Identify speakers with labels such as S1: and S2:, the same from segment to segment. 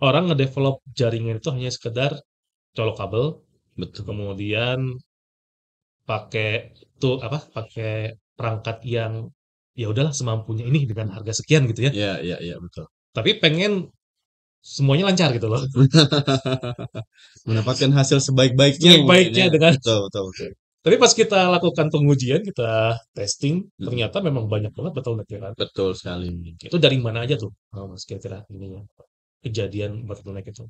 S1: orang ngedevelop jaringan itu hanya sekedar colok kabel betul kemudian pakai tuh apa pakai perangkat yang ya udahlah semampunya ini dengan harga sekian gitu ya iya iya iya betul tapi pengen semuanya lancar gitu loh mendapatkan hasil sebaik-baiknya sebaik-baiknya ya. dengan betul, betul, betul. Tapi pas kita lakukan pengujian, kita testing, hmm. ternyata memang banyak banget betul nggak kira? Betul sekali. Itu dari mana aja tuh, oh, Mas kira-kira ya kejadian bottleneck itu.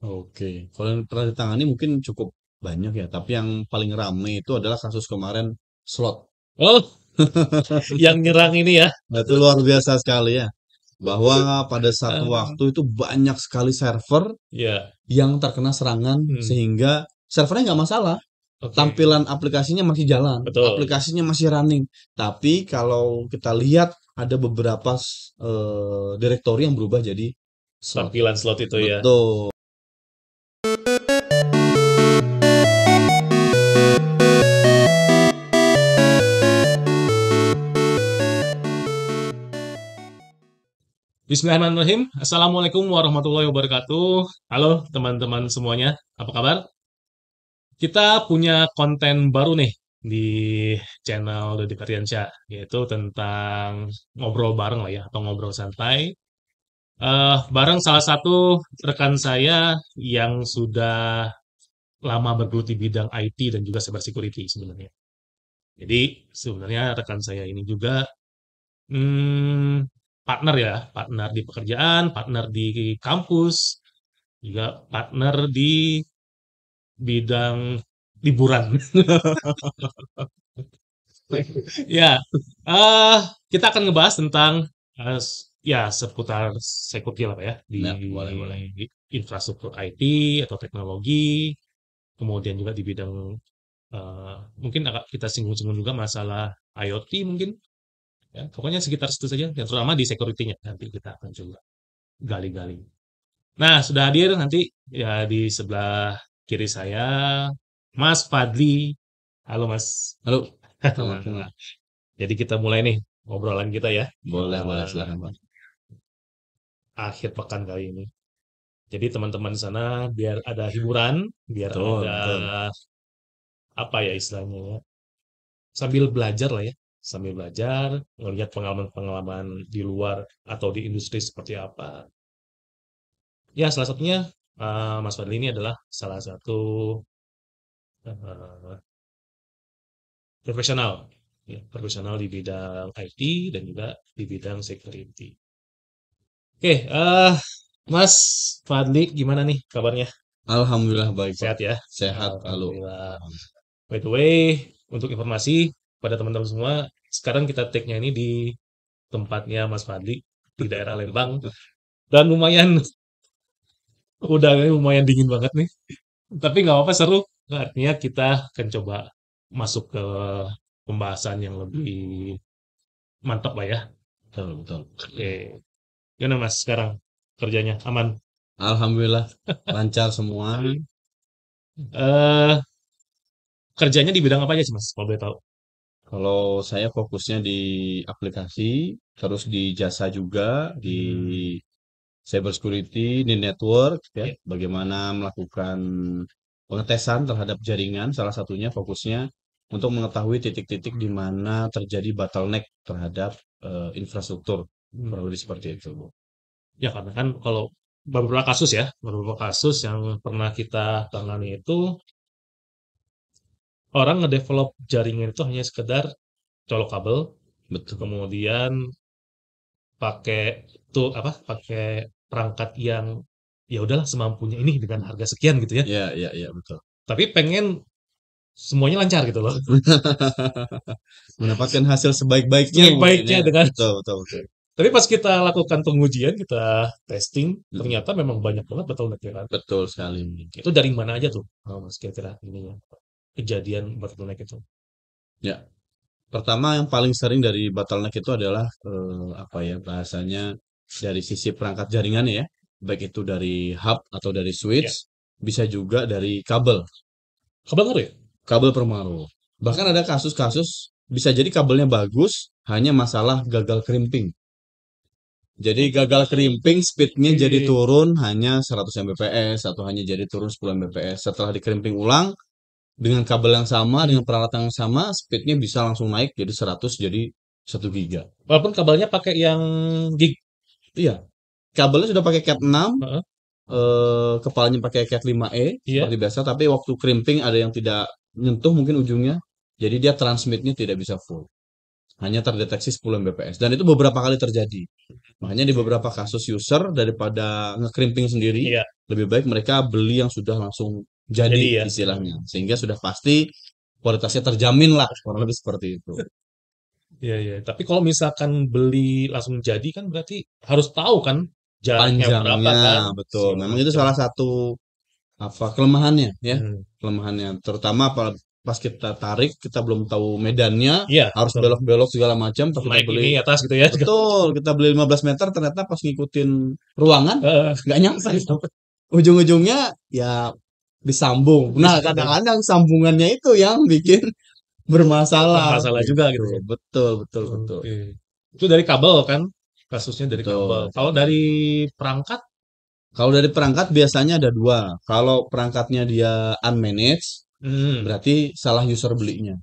S2: Oke, kalau yang pernah ditangani mungkin cukup banyak ya, tapi yang paling ramai itu adalah kasus kemarin slot. Oh,
S1: yang
S2: nyerang ini ya. Nah, itu luar biasa sekali ya. Bahwa pada satu eh. waktu itu banyak sekali server yeah. yang terkena serangan hmm. sehingga servernya nggak masalah. Okay. Tampilan aplikasinya masih jalan, Betul. aplikasinya masih running. Tapi kalau kita lihat ada beberapa uh, direktori yang berubah jadi
S1: slot. tampilan slot itu ya. Betul. Bismillahirrahmanirrahim. Assalamualaikum warahmatullahi wabarakatuh. Halo teman-teman semuanya, apa kabar? Kita punya konten baru nih di channel Dodi Ferdiansyah yaitu tentang ngobrol bareng lah ya atau ngobrol santai uh, bareng salah satu rekan saya yang sudah lama bergelut di bidang IT dan juga cyber security sebenarnya. Jadi sebenarnya rekan saya ini juga hmm, partner ya, partner di pekerjaan, partner di kampus, juga partner di bidang liburan. ya, uh, kita akan ngebahas tentang uh, ya seputar security apa ya di nah, boleh, boleh. infrastruktur IT atau teknologi, kemudian juga di bidang uh, mungkin agak kita singgung-singgung juga masalah IoT mungkin. Ya, pokoknya sekitar situ saja, yang terutama di security-nya nanti kita akan coba gali-gali. Nah, sudah hadir nanti ya di sebelah kiri saya Mas Fadli. Halo Mas. Halo. Halo. jadi kita mulai nih obrolan kita ya. Boleh, boleh Silahkan, Pak. Akhir pekan kali ini. Jadi teman-teman sana biar ada hiburan, biar betul, ada betul. apa ya istilahnya ya. Sambil belajar lah ya, sambil belajar, melihat pengalaman-pengalaman di luar atau di industri seperti apa. Ya, salah satunya eh, Mas Fadli ini adalah salah satu Eh, profesional, ya, profesional di bidang IT dan juga di bidang security. Oke, uh, Mas Fadli, gimana nih kabarnya? Alhamdulillah baik. Sehat ya? Sehat Halo. By the way, untuk informasi pada teman-teman semua, sekarang kita take-nya ini di tempatnya Mas Fadli di daerah Lembang dan lumayan udah lumayan dingin banget nih tapi nggak apa-apa seru artinya kita akan coba masuk ke pembahasan yang lebih mantap lah ya. Betul, betul. Oke. Gimana Mas sekarang kerjanya? Aman? Alhamdulillah, lancar semua. Eh uh, kerjanya di bidang apa aja sih Mas, kalau boleh tahu? Kalau saya fokusnya
S2: di aplikasi, terus di jasa juga, di hmm. cyber security, di network, ya, yeah. bagaimana melakukan pengetesan terhadap jaringan, salah satunya fokusnya untuk mengetahui titik-titik di mana terjadi
S1: bottleneck terhadap uh, infrastruktur. Hmm. Kurang seperti itu, Bu. Ya, karena kan kalau beberapa kasus ya, beberapa kasus yang pernah kita tangani itu orang ngedevelop jaringan itu hanya sekedar colok kabel, betul. Kemudian pakai tuh apa? Pakai perangkat yang ya udahlah semampunya ini dengan harga sekian gitu ya. Iya, iya, iya, betul. Tapi pengen semuanya lancar gitu loh. Mendapatkan hasil sebaik-baiknya. Sebaik-baiknya ya. dengan. Betul, betul, betul. Tapi pas kita lakukan pengujian, kita testing, hmm. ternyata memang banyak banget betul naik Betul sekali. Itu dari mana aja tuh, oh, Mas kira-kira ini ya, kejadian betul itu?
S2: Ya, pertama yang paling sering dari bottleneck itu adalah eh, apa ya bahasanya dari sisi perangkat jaringannya ya baik itu dari hub atau dari switch, yeah. bisa juga dari kabel. Kabel ngaruh ya? Kabel permaruh. Bahkan ada kasus-kasus bisa jadi kabelnya bagus, hanya masalah gagal krimping. Jadi gagal krimping speednya jadi turun hanya 100 Mbps atau hanya jadi turun 10 Mbps. Setelah dikrimping ulang dengan kabel yang sama, dengan peralatan yang sama, speednya bisa langsung naik jadi 100 jadi
S1: 1 giga. Walaupun kabelnya pakai yang gig. Iya, kabelnya sudah
S2: pakai cat 6 uh-huh. eh, kepalanya pakai cat 5e yeah. seperti biasa tapi waktu crimping ada yang tidak nyentuh mungkin ujungnya jadi dia transmitnya tidak bisa full hanya terdeteksi 10 Mbps dan itu beberapa kali terjadi. Makanya di beberapa kasus user daripada ngekrimping sendiri, yeah. lebih baik mereka beli yang sudah langsung jadi, jadi ya. istilahnya.
S1: Sehingga sudah pasti kualitasnya terjamin lah, kurang lebih seperti itu. Iya, iya. Tapi kalau misalkan beli langsung jadi kan berarti harus tahu kan jalan panjangnya berapa kan? betul memang itu
S2: salah satu apa kelemahannya ya hmm. kelemahannya terutama apa pas kita tarik kita belum tahu medannya ya, harus belok-belok segala macam terus
S1: Naik beli atas gitu ya
S2: betul kita beli 15 meter ternyata pas ngikutin ruangan nggak uh. nyampe gitu. ujung-ujungnya ya disambung nah kadang-kadang sambungannya itu yang bikin bermasalah bermasalah
S1: juga gitu betul betul betul okay. itu dari kabel kan kasusnya dari Betul. kabel. Kalau dari perangkat?
S2: Kalau dari perangkat biasanya ada dua. Kalau perangkatnya dia unmanaged, hmm. berarti salah user belinya.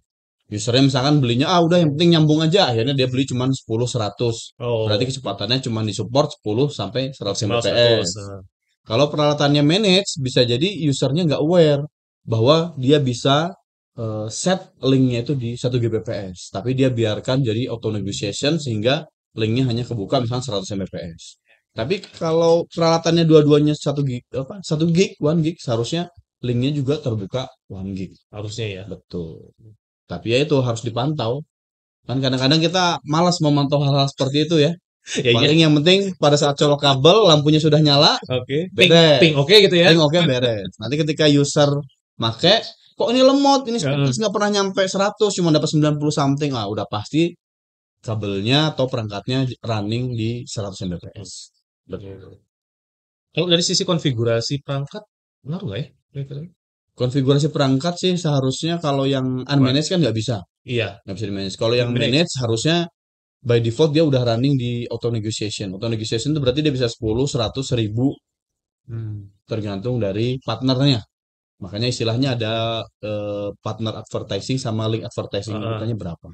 S2: Usernya misalkan belinya, ah udah yang penting nyambung aja. Akhirnya dia beli cuma 10 100. Oh. Berarti kecepatannya cuma di support 10 sampai 100 Mbps. Ya. Kalau peralatannya manage, bisa jadi usernya nggak aware bahwa dia bisa uh, set linknya itu di 1 Gbps. Tapi dia biarkan jadi auto negotiation sehingga linknya hanya kebuka misalnya 100 Mbps. Iya. Tapi kalau peralatannya dua-duanya satu gig apa satu gig, one gig seharusnya linknya juga terbuka one gig. Harusnya ya. Betul. Tapi ya itu harus dipantau. Kan kadang-kadang kita malas memantau hal-hal seperti itu ya. Ya, ya Paling yang penting pada saat colok kabel lampunya sudah nyala. Oke. Okay. Ping, ping oke okay gitu ya. Ping oke okay, beres. Nanti ketika user make kok ini lemot ini nggak pernah nyampe 100 cuma dapat 90 something lah udah pasti kabelnya atau perangkatnya running di 100 Mbps. Iya. Kalau dari sisi konfigurasi perangkat, benar nggak ya? Konfigurasi perangkat sih seharusnya kalau yang unmanaged kan nggak bisa. Iya. Nggak bisa di manage. Kalau yang manage harusnya by default dia udah running di auto negotiation. Auto negotiation itu berarti dia bisa 10, 100, 1000. Hmm. Tergantung dari partnernya. Makanya istilahnya ada eh, partner advertising sama link advertising. Uh ah. -huh. Berapa?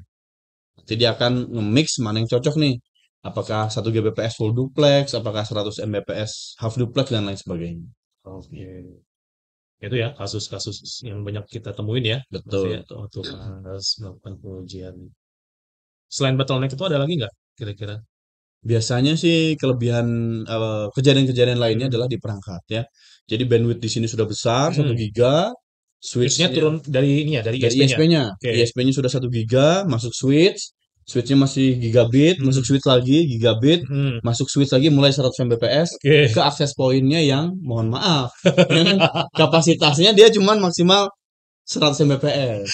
S2: Jadi akan nge-mix mana yang cocok nih. Apakah 1 Gbps full duplex, apakah 100 Mbps
S1: half duplex dan lain sebagainya. Oke. Okay. Itu ya kasus-kasus yang banyak kita temuin ya. Betul. Untuk harus melakukan pengujian. Selain bottleneck itu ada lagi nggak kira-kira?
S2: biasanya sih kelebihan kejadian eh, kejadian-kejadian lainnya hmm. adalah di perangkat ya. Jadi bandwidth di sini sudah besar hmm. 1 giga, switchnya turun dari ini ya dari, dari ISP-nya. ISP-nya okay. ISP sudah 1 giga, masuk switch, switchnya masih gigabit, hmm. masuk switch lagi gigabit, hmm. masuk switch lagi mulai 100 Mbps okay. ke akses poinnya yang mohon maaf ya kan? kapasitasnya dia cuma maksimal 100 Mbps.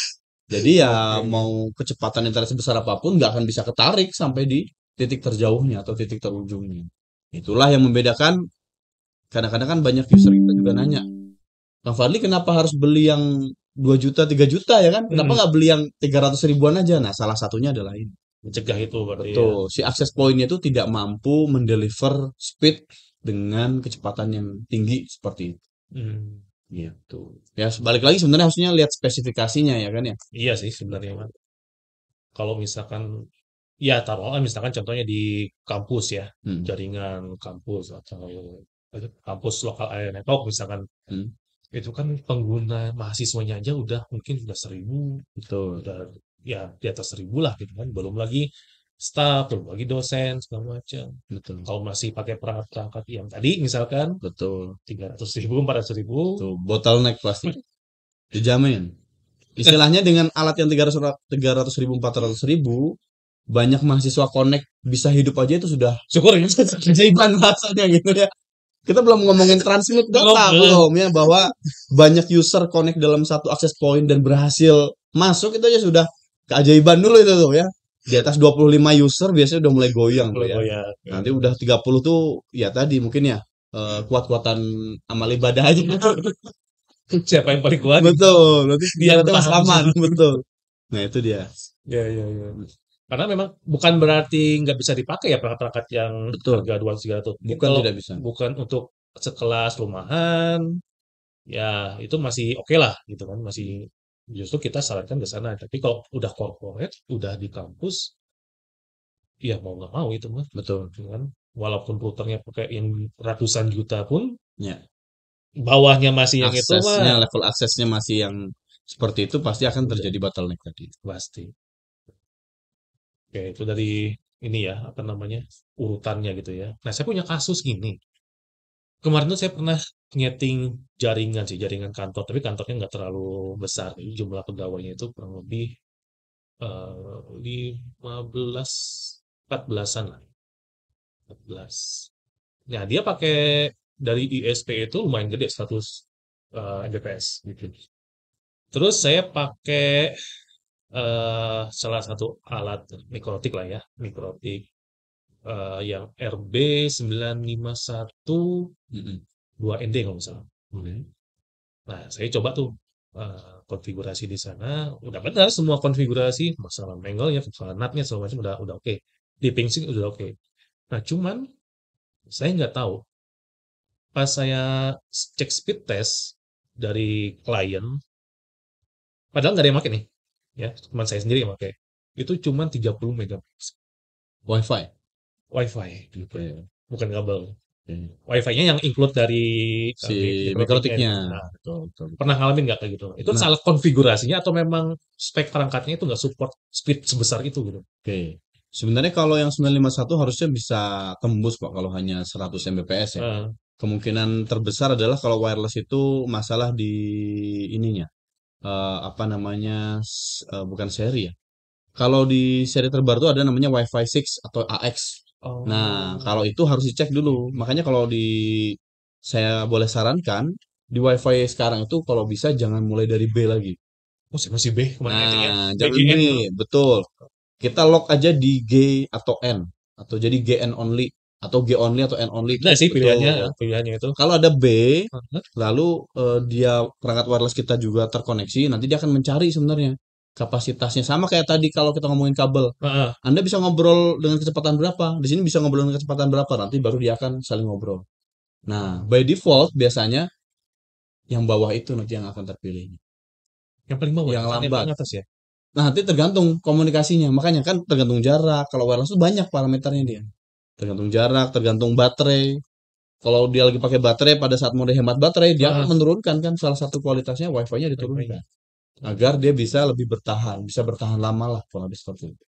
S2: Jadi ya okay. mau kecepatan internet sebesar apapun nggak akan bisa ketarik sampai di titik terjauhnya atau titik terujungnya. Itulah yang membedakan kadang-kadang kan banyak user kita juga nanya, Kang Fadli kenapa harus beli yang 2 juta, 3 juta ya kan? Kenapa hmm. nggak hmm. beli yang 300 ribuan aja? Nah, salah satunya adalah ini mencegah itu berarti ya. betul ya. si akses poinnya itu tidak mampu mendeliver speed dengan kecepatan yang tinggi seperti itu
S1: hmm. tuh
S2: iya. ya balik lagi sebenarnya harusnya
S1: lihat spesifikasinya ya kan ya iya sih sebenarnya kan kalau misalkan ya taruhlah eh, misalkan contohnya di kampus ya hmm. jaringan kampus atau kampus lokal area network misalkan hmm. itu kan pengguna mahasiswanya aja udah mungkin udah seribu betul udah ya di atas seribu lah gitu kan belum lagi staff belum lagi dosen segala macam betul kalau masih pakai perangkat yang tadi misalkan betul tiga ratus ribu empat ratus ribu tuh bottleneck plastik
S2: dijamin istilahnya dengan alat yang tiga ratus tiga ratus ribu empat ratus ribu banyak mahasiswa connect bisa hidup aja itu sudah syukur ya keajaiban rasanya gitu ya kita belum ngomongin transmit data belum ya bahwa banyak user connect dalam satu akses point dan berhasil masuk itu aja sudah keajaiban dulu itu tuh ya di atas 25 user biasanya udah mulai goyang tuh ya. Nanti udah 30 tuh ya tadi mungkin ya eh, kuat-kuatan amal ibadah aja. Siapa yang paling kuat? Betul. Nanti dia terus aman, betul. Nah, itu dia.
S1: Ya, ya, ya. Karena memang bukan berarti nggak bisa dipakai ya perangkat-perangkat yang betul. harga dua tiga ratus. Bukan Kalau tidak bisa. Bukan untuk sekelas rumahan. Ya, itu masih oke okay lah gitu kan, masih justru kita sarankan ke sana tapi kalau udah corporate udah di kampus ya mau nggak mau itu mah betul kan walaupun routernya pakai yang ratusan juta pun ya. bawahnya masih yang aksesnya, itu mah
S2: level aksesnya masih yang
S1: seperti itu pasti akan terjadi bottleneck tadi pasti oke itu dari ini ya apa namanya urutannya gitu ya nah saya punya kasus gini kemarin tuh saya pernah nyeting jaringan sih, jaringan kantor. Tapi kantornya nggak terlalu besar. Jumlah pegawainya itu kurang lebih eh, lima belas empat belasan lah. empat belas. Nah, dia pakai dari ISP itu lumayan gede status uh, eh, Mbps gitu. Terus saya pakai uh, salah satu alat mikrotik lah ya, mikrotik uh, yang RB951 mm -hmm dua ND kalau misalnya. Hmm. Nah, saya coba tuh uh, konfigurasi di sana, udah benar semua konfigurasi, masalah mangle ya, masalah nutnya, macam udah udah oke. Okay. Di pingsing udah oke. Okay. Nah, cuman saya nggak tahu pas saya cek speed test dari klien, padahal nggak ada yang pakai nih, ya cuma saya sendiri yang pakai. Itu cuma 30 megabits. wi wifi, wi gitu. Okay. bukan kabel. Okay. Hmm. Wifi-nya yang include dari si eh, mikrotiknya. Nah, Pernah ngalamin nggak kayak gitu? Itu nah. salah konfigurasinya atau memang spek perangkatnya itu nggak support speed sebesar itu gitu? Oke. Okay.
S2: Sebenarnya kalau yang 951 harusnya bisa tembus Pak kalau hanya 100 Mbps ya. Uh. Kemungkinan terbesar adalah kalau wireless itu masalah di ininya. Uh, apa namanya uh, bukan seri ya. Kalau di seri terbaru itu ada namanya Wi-Fi 6 atau AX Nah, oh. Nah, kalau itu harus dicek dulu. Makanya kalau di saya boleh sarankan di WiFi sekarang itu kalau bisa jangan mulai dari B lagi.
S1: Oh, masih B
S2: kemarin ya? nah, ya. Jangan betul. Kita lock aja di G atau N atau jadi GN only atau G only atau N only. Nah sih pilihannya, ya. pilihannya itu. Kalau ada B, uh -huh. lalu uh, dia perangkat wireless kita juga terkoneksi, nanti dia akan mencari sebenarnya kapasitasnya sama kayak tadi kalau kita ngomongin kabel. Uh-uh. Anda bisa ngobrol dengan kecepatan berapa? Di sini bisa ngobrol dengan kecepatan berapa? Nanti baru dia akan saling ngobrol. Nah, by default biasanya yang bawah itu nanti yang akan terpilih. Yang paling bawah yang lambat. Yang atas ya. Nah, nanti tergantung komunikasinya. Makanya kan tergantung jarak. Kalau wireless itu banyak parameternya dia. Tergantung jarak, tergantung baterai. Kalau dia lagi pakai baterai pada saat mode hemat baterai, dia uh-huh. akan menurunkan kan salah satu kualitasnya wifi-nya diturunkan. Wifi agar dia bisa lebih bertahan, bisa bertahan lama lah kurang lebih seperti itu.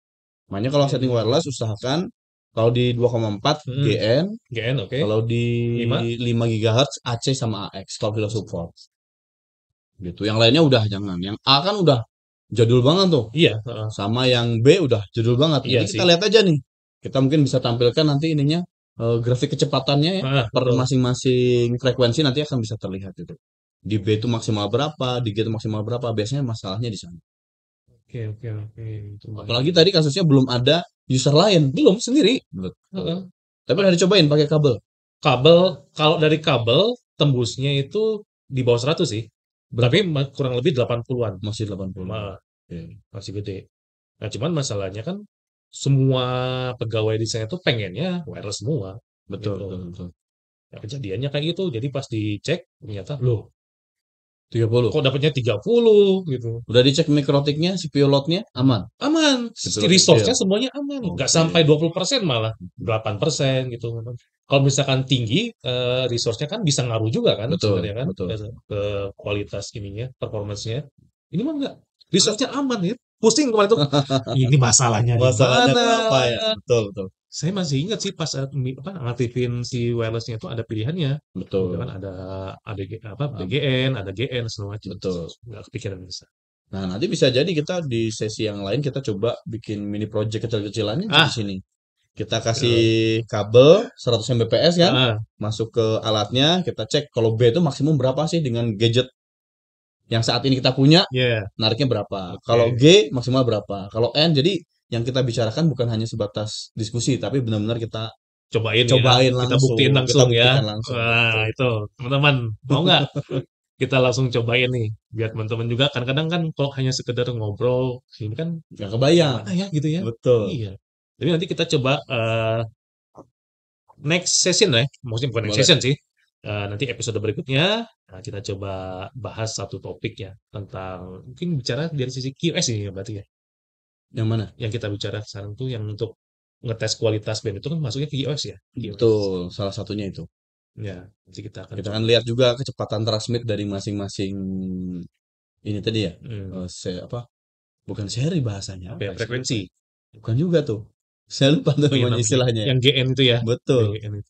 S2: Makanya kalau setting hmm. wireless usahakan kalau di 2,4 hmm. GN, GN oke. Okay. Kalau di 5? 5 GHz AC sama AX kalau kita support. Gitu. Yang lainnya udah jangan. Yang A kan udah jadul banget tuh. Iya, uh. Sama yang B udah jadul banget. Iya Jadi sih. kita lihat aja nih. Kita mungkin bisa tampilkan nanti ininya uh, grafik kecepatannya ya uh, per masing-masing frekuensi nanti akan bisa terlihat itu di B itu maksimal berapa, di G itu maksimal berapa. Biasanya masalahnya di sana.
S1: Oke, oke, oke. Apalagi
S2: tadi kasusnya belum ada
S1: user lain, belum sendiri. Betul. Uh -uh. Tapi udah dicobain pakai kabel. Kabel kalau dari kabel tembusnya itu di bawah 100 sih. Berarti kurang lebih 80-an. Masih 80. Ma yeah. Masih gede. Nah, cuman masalahnya kan semua pegawai di sana itu pengennya wireless semua. Betul, gitu. betul, betul. Ya, kejadiannya kayak gitu. Jadi pas dicek ternyata loh 30. Kok dapatnya 30 gitu. Udah dicek mikrotiknya, si pilotnya aman. Aman. Resource-nya iya. semuanya aman. Enggak oh, Gak iya. sampai 20% malah 8% mm-hmm. gitu. Kalau misalkan tinggi, uh, resource-nya kan bisa ngaruh juga kan betul, sebenarnya kan betul. ke kualitas ininya, performance-nya. Ini mah enggak. Resource-nya aman ya. Pusing kemarin tuh. ini masalahnya. Masalahnya apa ya? Betul, betul saya masih ingat sih pas eh, apa aktifin si wirelessnya itu ada pilihannya betul gitu kan ada ah. ada apa DGN ada GN semua macam betul nggak kepikiran
S2: bisa nah nanti bisa jadi kita di sesi yang lain kita coba bikin mini project kecil-kecilannya ah. di sini kita kasih kabel 100 Mbps kan ah. masuk ke alatnya kita cek kalau B itu maksimum berapa sih dengan gadget yang saat ini kita punya yeah. Iya. nariknya berapa okay. kalau G maksimal berapa kalau N jadi yang kita bicarakan bukan hanya sebatas diskusi tapi benar-benar kita cobain ya, cobain ya. langsung buktiin langsung kita ya
S1: langsung. Nah, itu teman-teman mau nggak kita langsung cobain nih biar teman-teman juga kan kadang kan kalau hanya sekedar ngobrol ini kan nggak kebayang ya gitu ya betul iya tapi nanti kita coba uh, next session ya maksudnya bukan next Boleh. session sih Uh, nanti episode berikutnya nah kita coba bahas satu topik ya tentang mungkin bicara dari sisi QS ini ya berarti ya yang mana? Yang kita bicara sekarang tuh yang untuk ngetes kualitas band itu kan masuknya ke iOS e ya?
S2: itu e salah satunya itu.
S1: Ya, nanti kita akan Kita akan
S2: lihat juga kecepatan transmit dari masing-masing ini tadi ya.
S1: Hmm. Uh, se apa? Bukan seri bahasanya. Apa ya, frekuensi. Bukan juga tuh. Saya lupa tuh oh, namanya istilahnya. Yang GN itu ya. Betul. itu.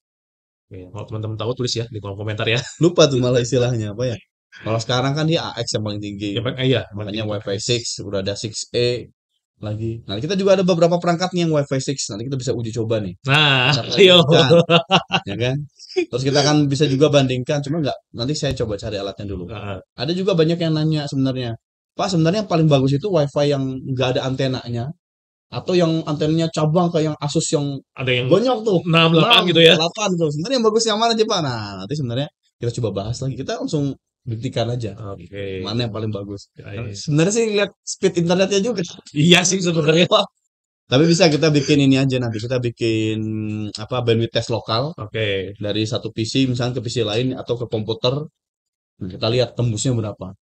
S1: Ya, kalau teman-teman tahu tulis
S2: ya di kolom komentar ya. Lupa tuh malah istilahnya apa ya? Kalau sekarang kan dia AX yang paling tinggi. Ya, iya, makanya WiFi 6 udah ada 6E, lagi. Nah, kita juga ada beberapa perangkat nih yang WiFi 6. Nanti kita bisa uji coba nih. Nah, Kan. ya kan? Terus kita akan bisa juga bandingkan, cuma enggak nanti saya coba cari alatnya dulu. Uh. Ada juga banyak yang nanya sebenarnya. Pak, sebenarnya yang paling bagus itu WiFi yang enggak ada antenanya atau yang antenanya cabang kayak yang Asus yang
S1: ada yang banyak tuh. 6, 8 6, gitu ya.
S2: 8 tuh. Sebenarnya yang bagus yang mana sih, Pak? Nah, nanti sebenarnya kita coba bahas lagi. Kita langsung buktikan aja okay. mana yang paling bagus ya, iya. sebenarnya sih lihat speed internetnya juga iya sih sebenarnya tapi bisa kita bikin ini aja nanti kita bikin apa bandwidth test lokal oke okay. dari satu PC misalnya ke PC lain atau ke komputer nah, kita lihat tembusnya berapa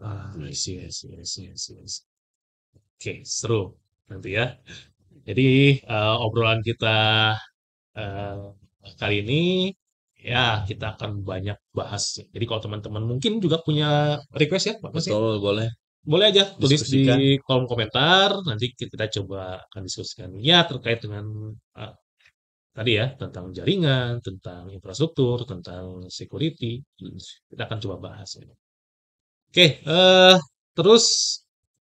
S2: ah I see I
S1: see I oke seru nanti ya jadi uh, obrolan kita uh, kali ini ya kita akan banyak bahas. Jadi kalau teman-teman mungkin juga punya request ya, Pak ya? Betul, boleh. Boleh aja tulis di kolom komentar, nanti kita coba akan diskusikan ya terkait dengan uh, tadi ya tentang jaringan, tentang infrastruktur, tentang security. Kita akan coba bahas ini. Oke, uh, terus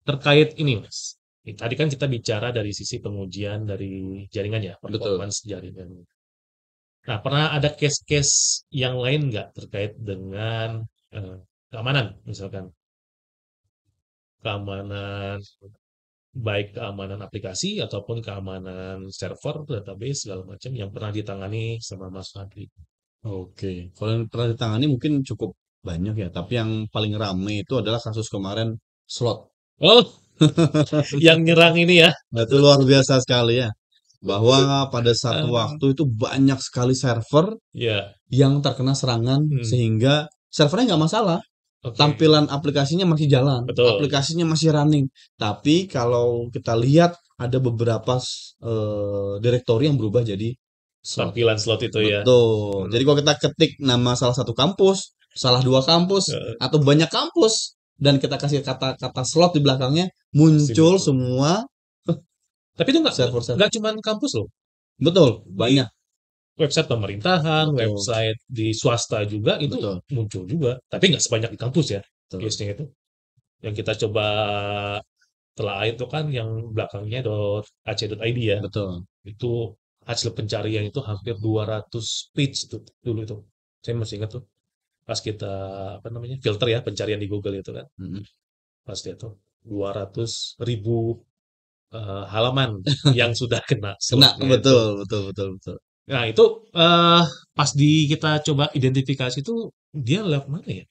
S1: terkait ini, Mas. Tadi kan kita bicara dari sisi pengujian dari jaringannya, performance jaringan. Nah, pernah ada case-case yang lain nggak terkait dengan eh, keamanan, misalkan keamanan baik keamanan aplikasi ataupun keamanan server, database segala macam yang pernah ditangani sama Mas Fadli.
S2: Oke, kalau yang pernah ditangani mungkin cukup banyak ya, tapi yang paling ramai itu adalah kasus kemarin slot. Oh, yang nyerang ini ya. Nah, itu luar biasa sekali ya bahwa iya. pada satu uh, waktu itu banyak sekali server yeah. yang terkena serangan hmm. sehingga servernya nggak masalah okay. tampilan aplikasinya masih jalan Betul. aplikasinya masih running tapi kalau kita lihat ada beberapa uh, direktori yang berubah jadi slot.
S1: tampilan slot itu ya.
S2: Betul. Hmm. Jadi kalau kita ketik nama salah satu kampus, salah dua kampus, uh. atau banyak kampus dan kita kasih
S1: kata-kata slot di belakangnya
S2: muncul semua
S1: tapi itu nggak nggak cuma kampus loh. Betul, banyak. Di website pemerintahan, Betul. website di swasta juga itu Betul. muncul juga. Tapi nggak sebanyak di kampus ya. Biasanya itu. Yang kita coba telah itu kan yang belakangnya dot .ac.id ya. Betul. Itu hasil pencarian itu hampir 200 page itu dulu itu. Saya masih ingat tuh pas kita apa namanya filter ya pencarian di Google itu kan. Mm -hmm. Pas dia 200 ribu uh, halaman yang sudah kena. Kena
S2: betul, betul betul betul.
S1: Nah itu uh, pas di kita coba identifikasi itu dia lewat mana ya?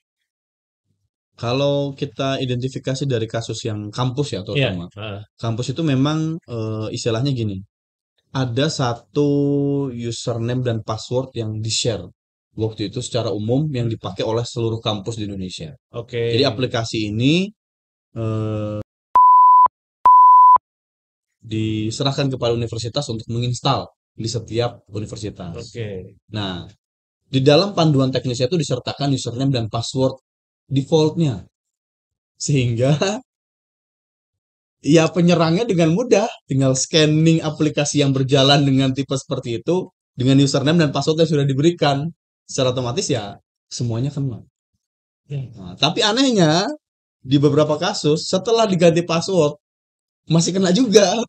S1: Kalau kita identifikasi
S2: dari kasus yang kampus ya iya, terutama, yeah. uh. kampus itu memang uh, istilahnya gini, ada satu username dan password yang di share waktu itu secara umum yang dipakai oleh seluruh kampus di Indonesia. Oke. Okay. Jadi aplikasi ini diserahkan kepada universitas untuk menginstal di setiap universitas. Oke. Okay. Nah, di dalam panduan teknisnya itu disertakan username dan password defaultnya, sehingga ya penyerangnya dengan mudah tinggal scanning aplikasi yang berjalan dengan tipe seperti itu dengan username dan password yang sudah diberikan secara otomatis ya semuanya kena. Ya. Nah, tapi anehnya di beberapa kasus setelah diganti password masih kena juga.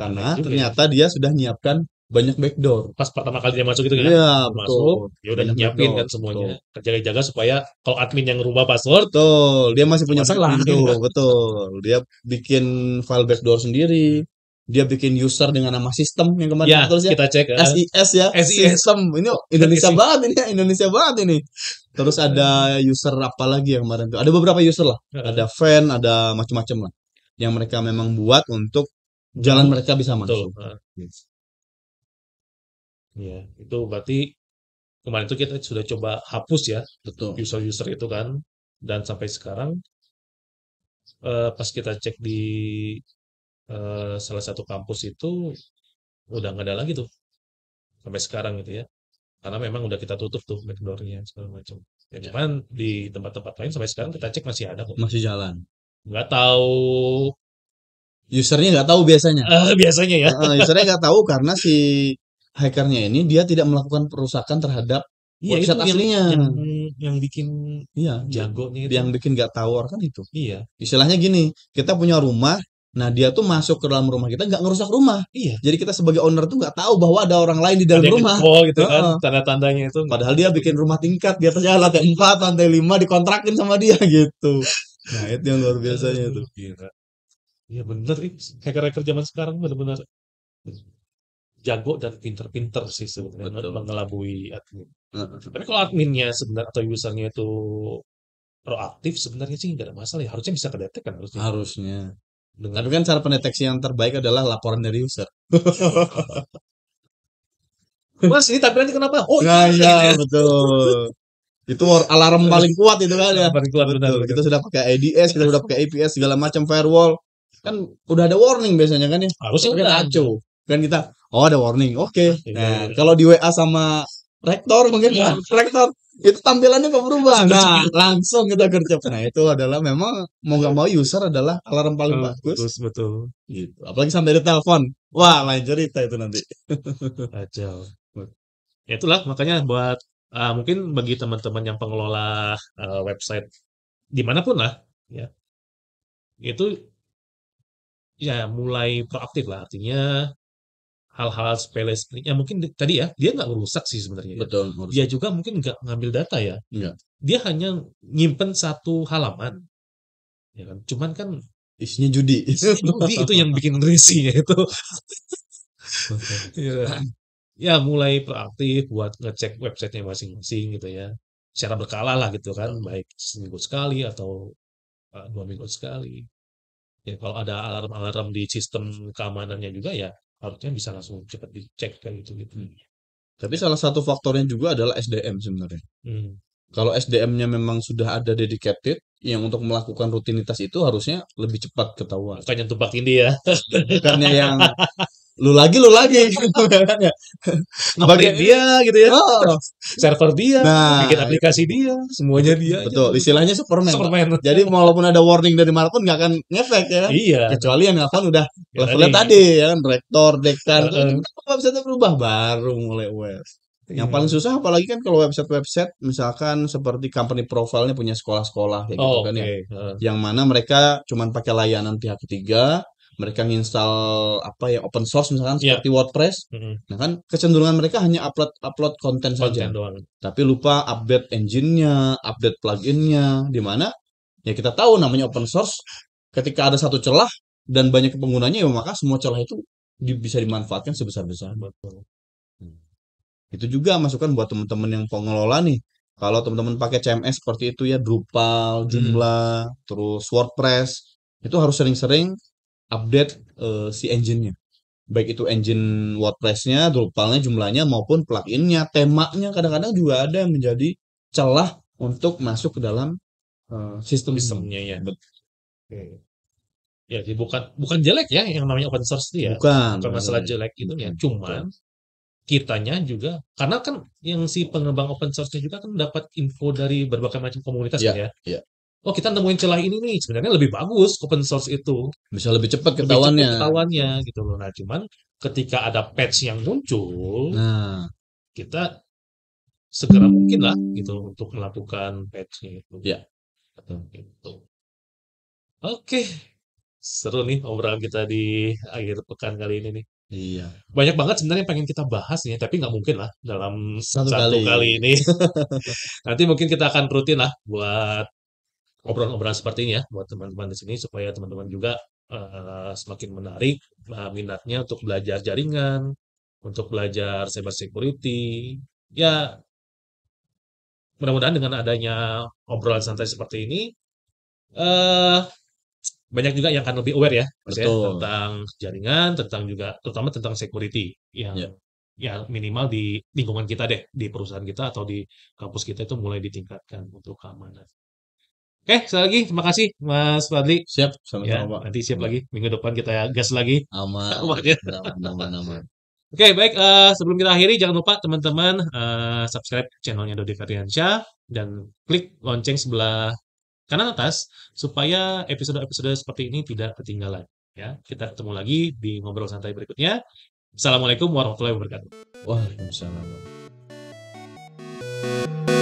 S1: Karena juga ya. ternyata
S2: dia sudah menyiapkan banyak backdoor. Pas pertama kali dia masuk itu kan? Iya, masuk. Betul. Ya udah nyiapin kan
S1: semuanya. terjaga jaga supaya kalau admin yang rubah password, betul.
S2: Dia masih punya masalah. gitu betul. Dia bikin file backdoor sendiri dia bikin user dengan nama sistem yang kemarin ya, terus ya kita cek SIS eh. ya SIS sistem ini Indonesia banget ini Indonesia banget ini terus ada user apa lagi yang kemarin itu ada beberapa user lah ada fan ada macam-macam lah yang mereka memang buat untuk jalan mereka bisa masuk
S1: ya itu berarti kemarin itu kita sudah coba hapus ya betul user-user itu kan dan sampai sekarang uh, pas kita cek di Eh, salah satu kampus itu udah nggak ada lagi tuh sampai sekarang gitu ya karena memang udah kita tutup tuh backdoornya segala macam ya, ya. cuman di tempat-tempat lain sampai sekarang kita cek masih ada kok masih jalan nggak tahu
S2: usernya nggak tahu biasanya uh, biasanya ya uh, usernya nggak tahu karena si hackernya ini dia tidak melakukan perusakan terhadap iya, website itu aslinya. Yang,
S1: yang bikin iya jagonya itu. Yang
S2: bikin nggak tawar kan itu. Iya. Istilahnya gini, kita punya rumah Nah dia tuh masuk ke dalam rumah kita nggak ngerusak rumah. Iya. Jadi kita sebagai owner tuh nggak tahu bahwa ada orang lain di dalam ada rumah. Ada gitu kan, uh -uh.
S1: tanda-tandanya itu.
S2: Padahal dia bikin rumah tingkat di atasnya lantai empat, lantai lima dikontrakin sama dia gitu.
S1: Nah itu yang luar biasanya tuh. benar Iya bener, hacker-hacker zaman sekarang benar-benar jago dan pinter-pinter sih sebenarnya mengelabui admin. Uh, Tapi kalau adminnya sebenarnya atau usernya itu proaktif sebenarnya sih nggak ada masalah ya harusnya bisa kedetek kan harusnya. Harusnya. Tapi kan cara pendeteksi yang terbaik adalah laporan
S2: dari user.
S1: Mas ini tapi nanti kenapa? Oh iya,
S2: iya, iya betul. itu alarm paling kuat itu kan ya. Paling kuat betul. benar. Kita sudah pakai IDS, kita sudah pakai APS segala macam firewall. Kan udah ada warning biasanya kan ya. Harus kan acu Kan kita oh ada warning. Oke. Okay. Nah, kalau di WA sama rektor mungkin ya. rektor itu tampilannya kok berubah nah, nah langsung kita gercep nah itu adalah memang mau gak mau user adalah alarm paling oh, bagus betul
S1: betul gitu apalagi
S2: sampai di telepon wah lain cerita itu nanti kacau
S1: ya, itulah makanya buat uh, mungkin bagi teman-teman yang pengelola uh, website dimanapun lah ya itu ya mulai proaktif lah artinya hal-hal sepele seperti ya mungkin tadi ya dia nggak merusak sih sebenarnya ya. betul ya. dia juga mungkin nggak ngambil data ya iya. dia hanya nyimpen satu halaman ya kan cuman kan isinya judi isinya judi itu yang bikin risinya itu ya. ya mulai proaktif buat ngecek websitenya masing-masing gitu ya secara berkala lah gitu kan baik seminggu sekali atau eh, dua minggu sekali ya kalau ada alarm-alarm di sistem keamanannya juga ya harusnya bisa langsung cepat dicek kayak gitu gitu. Hmm.
S2: Tapi salah satu faktornya juga adalah SDM sebenarnya. Hmm. Kalau SDM-nya memang sudah ada dedicated yang untuk melakukan rutinitas itu harusnya lebih cepat ketahuan. Bukan yang tumpang ya. Bukannya yang lu lagi lu lagi bagian iya. dia gitu ya oh. server dia nah, bikin aplikasi dia semuanya dia betul aja. istilahnya superman, superman. jadi walaupun ada warning dari mana pun nggak akan ngefek ya iya kecuali yang kan udah ya, levelnya tadi ya kan rektor dekan uh, uh. website berubah baru mulai web yang iya. paling susah apalagi kan kalau website-website misalkan seperti company profile-nya punya sekolah-sekolah kayak gitu oh, gitu kan okay. ya. Uh. Yang mana mereka cuman pakai layanan pihak ketiga mereka nginstal apa ya open source misalkan yeah. seperti WordPress, mm -hmm. nah kan kecenderungan mereka hanya upload upload konten, saja, doang. tapi lupa update engine-nya, update plugin-nya, di mana ya kita tahu namanya open source, ketika ada satu celah dan banyak penggunanya ya maka semua celah itu bisa dimanfaatkan sebesar-besar. Hmm. Itu juga masukan buat teman-teman yang pengelola nih. Kalau teman-teman pakai CMS seperti itu ya Drupal, hmm. Joomla, hmm. terus WordPress, itu harus sering-sering update uh, si engine-nya. Baik itu engine WordPress-nya, Drupal-nya jumlahnya maupun plugin-nya, temanya kadang-kadang juga ada yang menjadi celah untuk masuk ke dalam uh, eh, sistem sistemnya
S1: ya. Hmm. Oke. Okay. Ya, jadi bukan bukan jelek ya yang namanya open source itu ya. Bukan. Bukan masalah jelek itu ya, cuman bukan kitanya juga karena kan yang si pengembang open source-nya juga kan dapat info dari berbagai macam komunitas ya. kan ya. ya oh kita nemuin celah ini nih sebenarnya lebih bagus open source itu
S2: bisa lebih cepat ketahuannya lebih cepat
S1: ketahuannya gitu loh nah cuman ketika ada patch yang muncul nah kita segera mungkin lah gitu untuk melakukan patchnya itu ya gitu. oke seru nih obrolan kita di akhir pekan kali ini nih Iya. Banyak banget sebenarnya yang pengen kita bahas nih, tapi nggak mungkin lah dalam satu, satu kali. kali ini. Nanti mungkin kita akan rutin lah buat obrolan-obrolan seperti ini ya buat teman-teman di sini supaya teman-teman juga uh, semakin menarik uh, minatnya untuk belajar jaringan, untuk belajar cyber security. Ya mudah-mudahan dengan adanya obrolan santai seperti ini uh, banyak juga yang akan lebih aware ya, ya Betul. ya tentang jaringan, tentang juga terutama tentang security yang ya. ya minimal di lingkungan kita deh di perusahaan kita atau di kampus kita itu mulai ditingkatkan untuk keamanan. Oke, sekali lagi terima kasih Mas Fadli. Siap, ya, sama-sama ya, Pak. Nanti siap iya. lagi minggu depan kita gas lagi. Aman. Aman, ya. Oke, okay, baik. Uh, sebelum kita akhiri, jangan lupa teman-teman uh, subscribe channelnya Dodi Karyansyah dan klik lonceng sebelah kanan atas supaya episode-episode seperti ini tidak ketinggalan. Ya, kita ketemu lagi di ngobrol santai berikutnya. Assalamualaikum warahmatullahi wabarakatuh. Waalaikumsalam. thank you